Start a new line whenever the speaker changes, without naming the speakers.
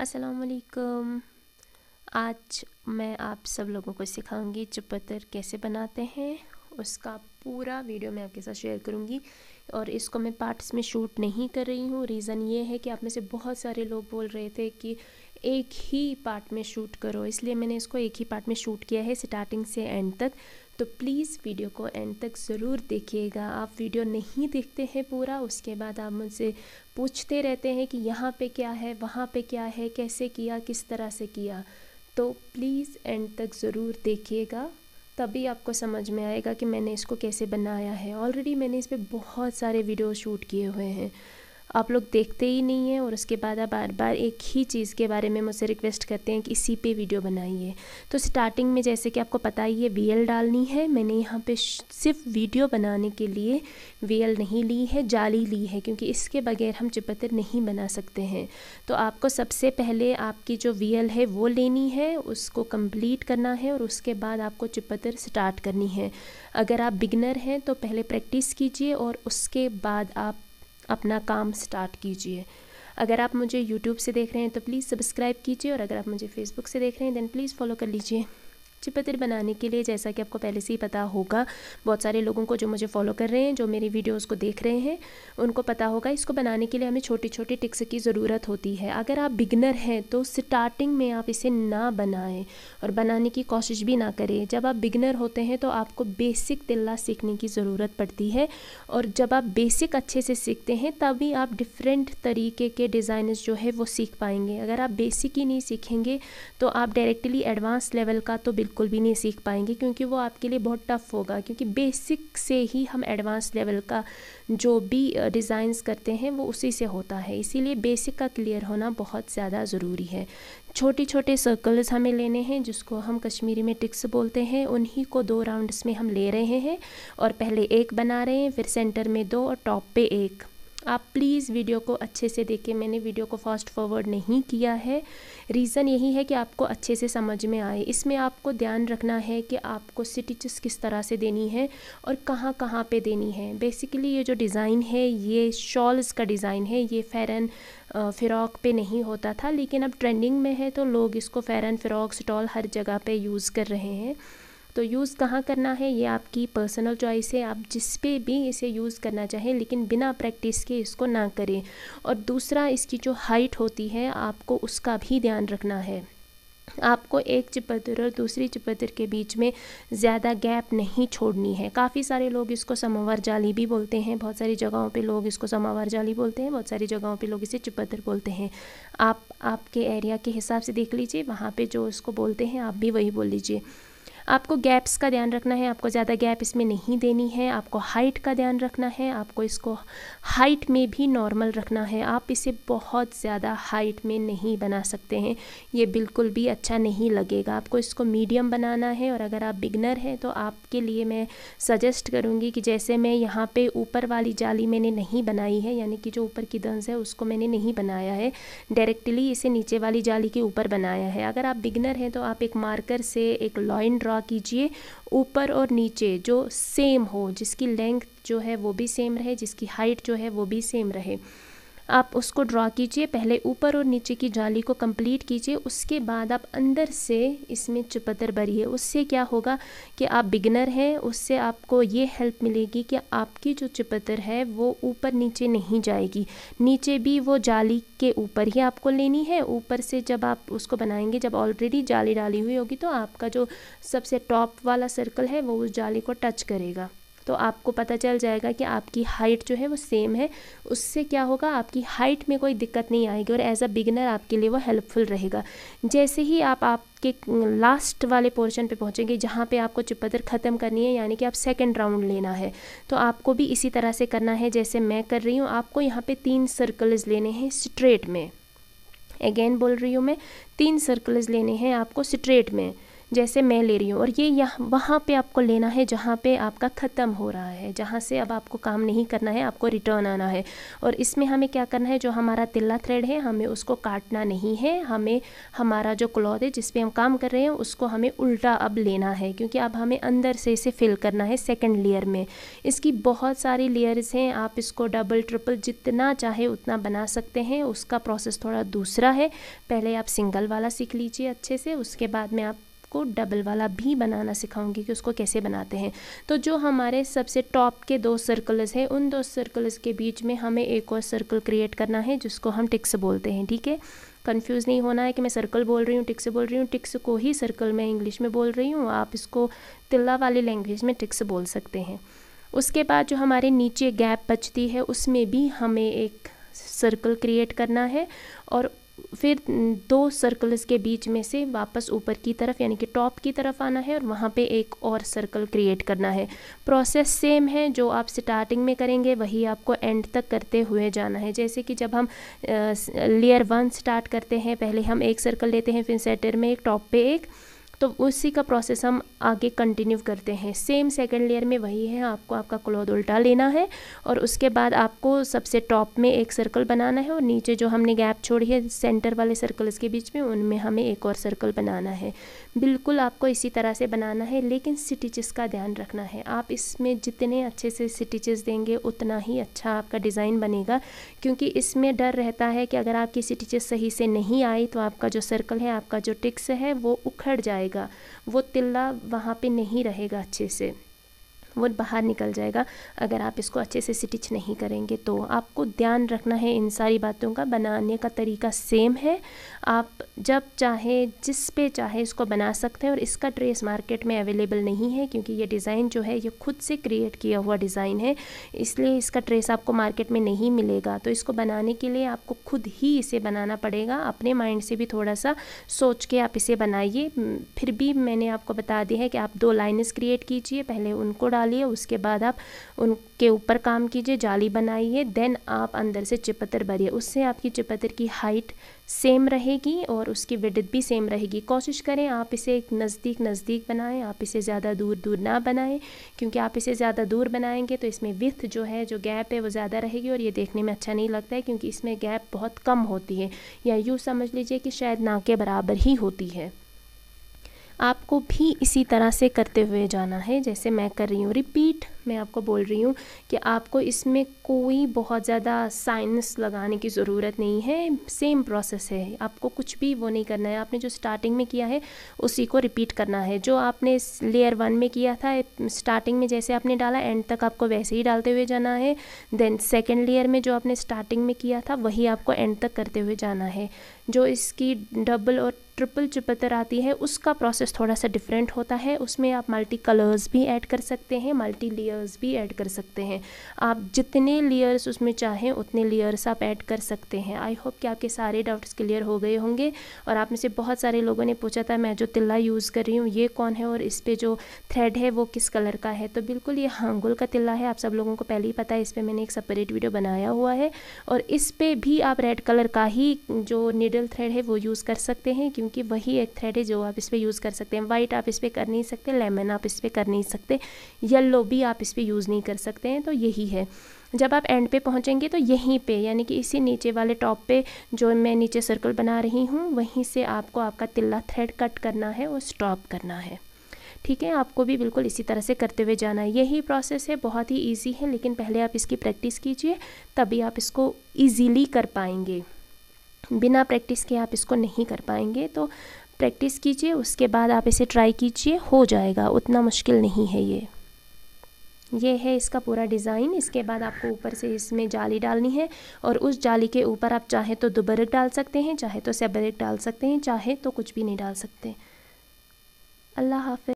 असलकुम आज मैं आप सब लोगों को सिखाऊंगी चुपतर कैसे बनाते हैं उसका पूरा वीडियो मैं आपके साथ शेयर करूंगी और इसको मैं पार्ट्स में शूट नहीं कर रही हूँ रीज़न ये है कि आप में से बहुत सारे लोग बोल रहे थे कि एक ही पार्ट में शूट करो इसलिए मैंने इसको एक ही पार्ट में शूट किया है स्टार्टिंग से एंड तक तो प्लीज़ वीडियो को एंड तक ज़रूर देखिएगा आप वीडियो नहीं देखते हैं पूरा उसके बाद आप मुझसे पूछते रहते हैं कि यहाँ पे क्या है वहाँ पे क्या है कैसे किया किस तरह से किया तो प्लीज़ एंड तक ज़रूर देखिएगा तभी आपको समझ में आएगा कि मैंने इसको कैसे बनाया है ऑलरेडी मैंने इस पर बहुत सारे वीडियो शूट किए हुए हैं आप लोग देखते ही नहीं हैं और उसके बाद आप बार बार एक ही चीज़ के बारे में मुझसे रिक्वेस्ट करते हैं कि इसी पे वीडियो बनाइए तो स्टार्टिंग में जैसे कि आपको पता ही है वी डालनी है मैंने यहाँ पे सिर्फ वीडियो बनाने के लिए वी नहीं ली है जाली ली है क्योंकि इसके बगैर हम चिपत्र नहीं बना सकते हैं तो आपको सबसे पहले आपकी जो वी है वो लेनी है उसको कम्प्लीट करना है और उसके बाद आपको चिपत्र स्टार्ट करनी है अगर आप बिगनर हैं तो पहले प्रैक्टिस कीजिए और उसके बाद आप अपना काम स्टार्ट कीजिए अगर आप मुझे यूट्यूब से देख रहे हैं तो प्लीज़ सब्सक्राइब कीजिए और अगर आप मुझे फेसबुक से देख रहे हैं दैन प्लीज़ फॉलो कर लीजिए चिपतिर बनाने के लिए जैसा कि आपको पहले से ही पता होगा बहुत सारे लोगों को जो मुझे फॉलो कर रहे हैं जो मेरी वीडियोज़ को देख रहे हैं उनको पता होगा इसको बनाने के लिए हमें छोटी छोटी टिक्स की ज़रूरत होती है अगर आप बिगनर हैं तो स्टार्टिंग में आप इसे ना बनाएं और बनाने की कोशिश भी ना करें जब आप बिगनर होते हैं तो आपको बेसिक तिल्ला सीखने की ज़रूरत पड़ती है और जब आप बेसिक अच्छे से सीखते हैं तभी आप डिफरेंट तरीके के डिज़ाइन जो है वो सीख पाएंगे अगर आप बेसिक ही नहीं सीखेंगे तो आप डायरेक्टली एडवांस लेवल का तो बिल्कुल बिल्कुल भी नहीं सीख पाएंगे क्योंकि वो आपके लिए बहुत टफ़ होगा क्योंकि बेसिक से ही हम एडवांस लेवल का जो भी डिज़ाइंस करते हैं वो उसी से होता है इसीलिए बेसिक का क्लियर होना बहुत ज़्यादा ज़रूरी है छोटे छोटे सर्कल्स हमें लेने हैं जिसको हम कश्मीरी में टिक्स बोलते हैं उन्हीं को दो राउंड्स में हम ले रहे हैं और पहले एक बना रहे हैं फिर सेंटर में दो और टॉप पे एक आप प्लीज़ वीडियो को अच्छे से देखें मैंने वीडियो को फास्ट फॉरवर्ड नहीं किया है रीज़न यही है कि आपको अच्छे से समझ में आए इसमें आपको ध्यान रखना है कि आपको स्टिचेस किस तरह से देनी है और कहाँ कहाँ पे देनी है बेसिकली ये जो डिज़ाइन है ये शॉल्स का डिज़ाइन है ये फ़ेरन फ़िरॉक पे नहीं होता था लेकिन अब ट्रेंडिंग में है तो लोग इसको फ़ेरन फ़िरॉक स्टॉल हर जगह पर यूज़ कर रहे हैं तो यूज़ कहाँ करना है ये आपकी पर्सनल चॉइस है आप जिस पे भी इसे यूज़ करना चाहें लेकिन बिना प्रैक्टिस के इसको ना करें और दूसरा इसकी जो हाइट होती है आपको उसका भी ध्यान रखना है आपको एक चपतर और दूसरी चपतर के बीच में ज़्यादा गैप नहीं छोड़नी है काफ़ी सारे लोग इसको समावर जाली भी बोलते हैं बहुत सारी जगहों पे लोग इसको समावर जाली बोलते हैं बहुत सारी जगहों पे लोग इसे चपतर बोलते हैं आप आपके एरिया के हिसाब से देख लीजिए वहाँ पे जो इसको बोलते हैं आप भी वही बोल लीजिए आपको गैप्स का ध्यान रखना है आपको ज़्यादा गैप इसमें नहीं देनी है आपको हाइट का ध्यान रखना है आपको इसको हाइट में भी नॉर्मल रखना है आप इसे बहुत ज़्यादा हाइट में नहीं बना सकते हैं ये बिल्कुल भी अच्छा नहीं लगेगा आपको इसको मीडियम बनाना है और अगर आप बिगनर हैं तो आपके लिए मैं सजेस्ट करूँगी कि जैसे मैं यहाँ पर ऊपर वाली जाली मैंने नहीं बनाई है यानी कि जो ऊपर की दंस है उसको मैंने नहीं बनाया है डायरेक्टली इसे नीचे वाली जाली के ऊपर बनाया है अगर आप बिगनर हैं तो आप एक मार्कर से एक लॉइन ड्रॉ ड्रा कीजिए ऊपर और नीचे जो सेम हो जिसकी लेंथ जो है वो भी सेम रहे जिसकी हाइट जो है वो भी सेम रहे आप उसको ड्रॉ कीजिए पहले ऊपर और नीचे की जाली को कंप्लीट कीजिए उसके बाद आप अंदर से इसमें चपतर भरिए उससे क्या होगा कि आप बिगनर हैं उससे आपको ये हेल्प मिलेगी कि आपकी जो चपतर है वो ऊपर नीचे नहीं जाएगी नीचे भी वो जाली के ऊपर ही आपको लेनी है ऊपर से जब आप उसको बनाएंगे जब ऑलरेडी जाली डाली हुई होगी तो आपका जो सबसे टॉप वाला सर्कल है वो उस जाली को टच करेगा तो आपको पता चल जाएगा कि आपकी हाइट जो है वो सेम है उससे क्या होगा आपकी हाइट में कोई दिक्कत नहीं आएगी और एज अ बिगनर आपके लिए वो हेल्पफुल रहेगा जैसे ही आप आपके लास्ट वाले पोर्शन पे पहुँचेंगे जहाँ पे आपको चुपदर ख़त्म करनी है यानी कि आप सेकंड राउंड लेना है तो आपको भी इसी तरह से करना है जैसे मैं कर रही हूँ आपको यहाँ पर तीन सर्कल्स लेने हैं स्ट्रेट में अगेन बोल रही हूँ मैं तीन सर्कल्स लेने हैं आपको स्ट्रेट में जैसे मैं ले रही हूँ और ये यहाँ वहाँ पे आपको लेना है जहाँ पे आपका ख़त्म हो रहा है जहाँ से अब आपको काम नहीं करना है आपको रिटर्न आना है और इसमें हमें क्या करना है जो हमारा तिल्ला थ्रेड है हमें उसको काटना नहीं है हमें हमारा जो क्लॉथ है जिसपे हम काम कर रहे हैं उसको हमें उल्टा अब लेना है क्योंकि अब हमें अंदर से इसे फिल करना है सेकेंड लेयर में इसकी बहुत सारी लेयर्स हैं आप इसको डबल ट्रिपल जितना चाहे उतना बना सकते हैं उसका प्रोसेस थोड़ा दूसरा है पहले आप सिंगल वाला सीख लीजिए अच्छे से उसके बाद में आप आपको डबल वाला भी बनाना सिखाऊंगी कि उसको कैसे बनाते हैं तो जो हमारे सबसे टॉप के दो सर्कल्स हैं उन दो सर्कल्स के बीच में हमें एक और सर्कल क्रिएट करना है जिसको हम टिक्स बोलते हैं ठीक है कन्फ्यूज़ नहीं होना है कि मैं सर्कल बोल रही हूँ टिक्स बोल रही हूँ टिक्स को ही सर्कल मैं इंग्लिश में बोल रही हूँ आप इसको तिल्ला वाली लैंग्वेज में टिक्स बोल सकते हैं उसके बाद जो हमारे नीचे गैप बचती है उसमें भी हमें एक सर्कल क्रिएट करना है और फिर दो सर्कल्स के बीच में से वापस ऊपर की तरफ यानी कि टॉप की तरफ आना है और वहाँ पे एक और सर्कल क्रिएट करना है प्रोसेस सेम है जो आप स्टार्टिंग में करेंगे वही आपको एंड तक करते हुए जाना है जैसे कि जब हम लेयर वन स्टार्ट करते हैं पहले हम एक सर्कल लेते हैं फिर सेटर में एक टॉप पे एक तो उसी का प्रोसेस हम आगे कंटिन्यू करते हैं सेम सेकेंड लेयर में वही है आपको आपका क्लॉथ उल्टा लेना है और उसके बाद आपको सबसे टॉप में एक सर्कल बनाना है और नीचे जो हमने गैप छोड़ी है सेंटर वाले सर्कल्स के बीच में उनमें हमें एक और सर्कल बनाना है बिल्कुल आपको इसी तरह से बनाना है लेकिन स्टिचेस का ध्यान रखना है आप इसमें जितने अच्छे से स्टिचेस देंगे उतना ही अच्छा आपका डिज़ाइन बनेगा क्योंकि इसमें डर रहता है कि अगर आपकी स्टिचेस सही से नहीं आई तो आपका जो सर्कल है आपका जो टिक्स है वो उखड़ जाए जाएगा वो तिल्ला वहाँ पे नहीं रहेगा अच्छे से वो बाहर निकल जाएगा अगर आप इसको अच्छे से स्टिच नहीं करेंगे तो आपको ध्यान रखना है इन सारी बातों का बनाने का तरीका सेम है आप जब चाहे जिस पे चाहे इसको बना सकते हैं और इसका ट्रेस मार्केट में अवेलेबल नहीं है क्योंकि ये डिज़ाइन जो है ये खुद से क्रिएट किया हुआ डिज़ाइन है इसलिए इसका ट्रेस आपको मार्केट में नहीं मिलेगा तो इसको बनाने के लिए आपको खुद ही इसे बनाना पड़ेगा अपने माइंड से भी थोड़ा सा सोच के आप इसे बनाइए फिर भी मैंने आपको बता दिया है कि आप दो लाइनेस क्रिएट कीजिए पहले उनको डाल डालिए उसके बाद आप उनके ऊपर काम कीजिए जाली बनाइए देन आप अंदर से चिपत्तर भरिए उससे आपकी चिपतर की हाइट सेम रहेगी और उसकी विडथ भी सेम रहेगी कोशिश करें आप इसे एक नज़दीक नज़दीक बनाएं आप इसे ज़्यादा दूर दूर ना बनाएं क्योंकि आप इसे ज़्यादा दूर बनाएंगे तो इसमें विथ जो है जो गैप है वो ज़्यादा रहेगी और ये देखने में अच्छा नहीं लगता है क्योंकि इसमें गैप बहुत कम होती है या यूँ समझ लीजिए कि शायद ना के बराबर ही होती है आपको भी इसी तरह से करते हुए जाना है जैसे मैं कर रही हूँ रिपीट मैं आपको बोल रही हूँ कि आपको इसमें कोई बहुत ज़्यादा साइंस लगाने की ज़रूरत नहीं है सेम प्रोसेस है आपको कुछ भी वो नहीं करना है आपने जो स्टार्टिंग में किया है उसी को रिपीट करना है जो आपने लेयर वन में किया था स्टार्टिंग में जैसे आपने डाला एंड तक आपको वैसे ही डालते हुए जाना है देन सेकेंड लेयर में जो आपने स्टार्टिंग में किया था वही आपको एंड तक करते हुए जाना है जो इसकी डबल और ट्रिपल चुपतर आती है उसका प्रोसेस थोड़ा सा डिफरेंट होता है उसमें आप मल्टी कलर्स भी ऐड कर सकते हैं मल्टी लेयर लेयर्स भी ऐड कर सकते हैं आप जितने लेयर्स उसमें चाहें उतने लेयर्स आप ऐड कर सकते हैं आई होप कि आपके सारे डाउट्स क्लियर हो गए होंगे और आप में से बहुत सारे लोगों ने पूछा था मैं जो तिल्ला यूज़ कर रही हूँ ये कौन है और इस पर जो थ्रेड है वो किस कलर का है तो बिल्कुल ये हांगुल का तिल्ला है आप सब लोगों को पहले ही पता है इस पर मैंने एक सेपरेट वीडियो बनाया हुआ है और इस पर भी आप रेड कलर का ही जो निडल थ्रेड है वो यूज़ कर सकते हैं क्योंकि वही एक थ्रेड है जो आप इस पर यूज़ कर सकते हैं वाइट आप इस पर कर नहीं सकते लेमन आप इस पर कर नहीं सकते येल्लो भी आप इस पर यूज़ नहीं कर सकते हैं तो यही है जब आप एंड पे पहुँचेंगे तो यहीं पे यानी कि इसी नीचे वाले टॉप पे जो मैं नीचे सर्कल बना रही हूँ वहीं से आपको आपका तिल्ला थ्रेड कट करना है और स्टॉप करना है ठीक है आपको भी बिल्कुल इसी तरह से करते हुए जाना है यही प्रोसेस है बहुत ही ईजी है लेकिन पहले आप इसकी प्रैक्टिस कीजिए तभी आप इसको ईजीली कर पाएंगे बिना प्रैक्टिस के आप इसको नहीं कर पाएंगे तो प्रैक्टिस कीजिए उसके बाद आप इसे ट्राई कीजिए हो जाएगा उतना मुश्किल नहीं है ये ये है इसका पूरा डिज़ाइन इसके बाद आपको ऊपर से इसमें जाली डालनी है और उस जाली के ऊपर आप चाहे तो दुबरक डाल सकते हैं चाहे तो सेबरक डाल सकते हैं चाहे तो कुछ भी नहीं डाल सकते अल्लाह हाफि